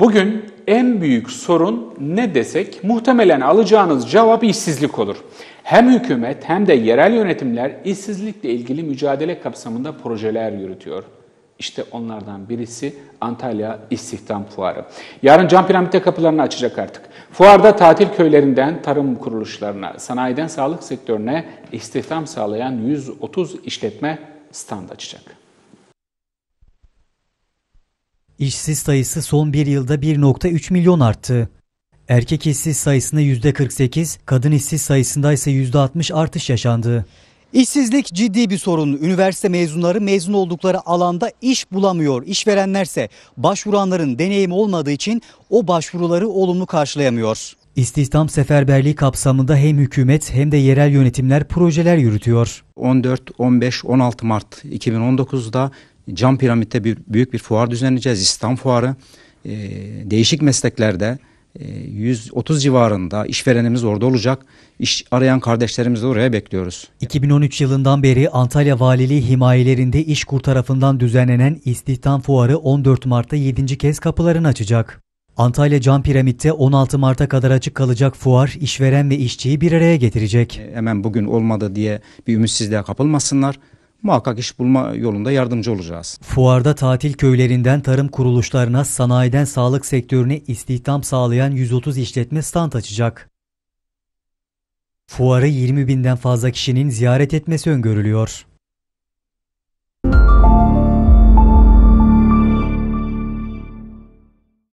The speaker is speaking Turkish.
Bugün en büyük sorun ne desek muhtemelen alacağınız cevap işsizlik olur. Hem hükümet hem de yerel yönetimler işsizlikle ilgili mücadele kapsamında projeler yürütüyor. İşte onlardan birisi Antalya İstihdam Fuarı. Yarın Cam Piramit'te kapılarını açacak artık. Fuarda tatil köylerinden tarım kuruluşlarına, sanayiden sağlık sektörüne istihdam sağlayan 130 işletme stand açacak. İşsiz sayısı son bir yılda 1.3 milyon arttı. Erkek işsiz sayısında %48, kadın işsiz sayısında ise %60 artış yaşandı. İşsizlik ciddi bir sorun. Üniversite mezunları mezun oldukları alanda iş bulamıyor. İşverenlerse başvuranların deneyimi olmadığı için o başvuruları olumlu karşılayamıyor. İstihdam seferberliği kapsamında hem hükümet hem de yerel yönetimler projeler yürütüyor. 14, 15, 16 Mart 2019'da Cam piramitte bir, büyük bir fuar düzenleyeceğiz. İslam fuarı. E, değişik mesleklerde 130 e, civarında işverenimiz orada olacak. İş arayan kardeşlerimizi oraya bekliyoruz. 2013 yılından beri Antalya Valiliği himayelerinde İşkur tarafından düzenlenen istihdam fuarı 14 Mart'ta 7. kez kapılarını açacak. Antalya Cam Piramit'te 16 Mart'a kadar açık kalacak fuar işveren ve işçiyi bir araya getirecek. E, hemen bugün olmadı diye bir ümitsizliğe kapılmasınlar muhakkak iş bulma yolunda yardımcı olacağız. Fuarda tatil köylerinden tarım kuruluşlarına, sanayiden sağlık sektörüne istihdam sağlayan 130 işletme stand açacak. Fuarı 20 binden fazla kişinin ziyaret etmesi öngörülüyor.